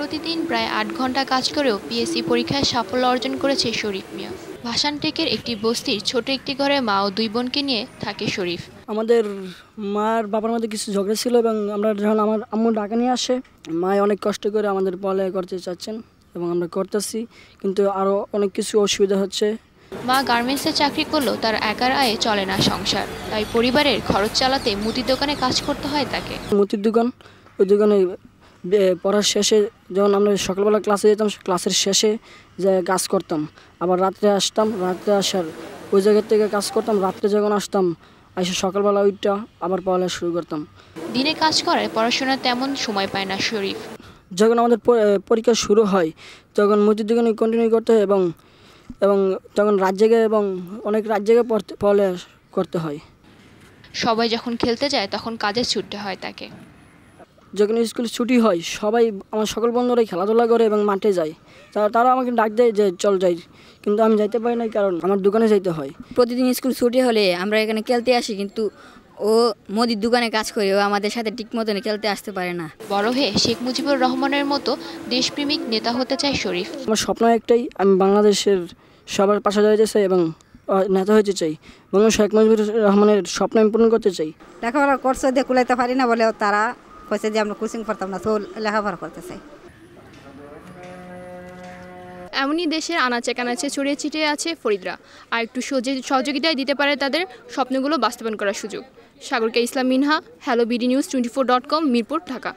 প্রতিদিন প্রায় আট ঘন্টা কাজ করেও পিএসসি পরীক্ষায় সাফল্য অর্জন করেছে শরীফ মিয়া ভাসানটেকের একটি বস্তির ছোট একটি ঘরে মা ও দুই বোনকে নিয়ে থাকে শরীফ আমাদের মার বাবার মধ্যে কিছু ঝগড়া ছিল এবং আমরা যখন আমার আম্মু ডাকা নিয়ে আসে মা অনেক কষ্ট করে আমাদের পড়ালেখা করতে চাচ্ছেন এবং আমরা করতেছি কিন্তু আরও অনেক কিছু অসুবিধা হচ্ছে মা গার্মেন্টসে চাকরি করলেও তার একার আয়ে চলে না সংসার তাই পরিবারের খরচ চালাতে মুদির দোকানে কাজ করতে হয় তাকে মুদির দোকান ওই দোকানে পড়ার শেষে যখন আমরা সকালবেলা ক্লাসে যেতাম ক্লাসের শেষে যে কাজ করতাম আবার রাত্রে আসতাম রাত্রে আসার ওই জায়গা থেকে কাজ করতাম রাত্রে যখন আসতাম এসে সকালবেলা ওইটা আবার পড়ালেখা শুরু করতাম দিনে কাজ করার পড়াশোনা তেমন সময় পায় না শরীফ যখন আমাদের পরীক্ষা শুরু হয় তখন মসজিদ কন্টিনিউ করতে হয় এবং এবং তখন রাত জেগে এবং অনেক রাত জেগে পড়তে পড়ালেখা করতে হয় সবাই যখন খেলতে যায় তখন কাজের ছুটতে হয় তাকে যখন স্কুল ছুটি হয় সবাই আমার সকল বন্ধুরাই খেলাধুলা করে এবং মাঠে যায় তারা আমাকে ডাক দেয় যে চল যাই কিন্তু আমি যাইতে পারি না কারণ আমার দোকানে যাইতে হয় প্রতিদিন স্কুল ছুটি হলে আমরা এখানে খেলতে আসি কিন্তু ও মোদির দোকানে কাজ করে ও আমাদের সাথে ঠিক মতন খেলতে আসতে পারে না বড় হয়ে শেখ মুজিবুর রহমানের মতো দেশপ্রেমিক নেতা হতে চায় শরীফ আমার স্বপ্ন একটাই আমি বাংলাদেশের সবার পাশে যাইতে চাই এবং নেতা হতে চাই এবং শেখ মুজিবুর রহমানের স্বপ্ন আমি পূরণ করতে চাই লেখাপড়া করছে দিয়ে পারি না বলে তারা হয়েছে যে আমরা কোচিং করতাম না তো লেখাপড়া করতে চাই এমনই দেশের আনাচে কানাচে ছড়িয়ে ছিটিয়ে আছে ফরিদরা আর একটু সহযোগিতায় দিতে পারে তাদের স্বপ্নগুলো বাস্তবায়ন করার সুযোগ সাগরকে Islam Minha hello BD news twenty four dot com Mirpur Dhaka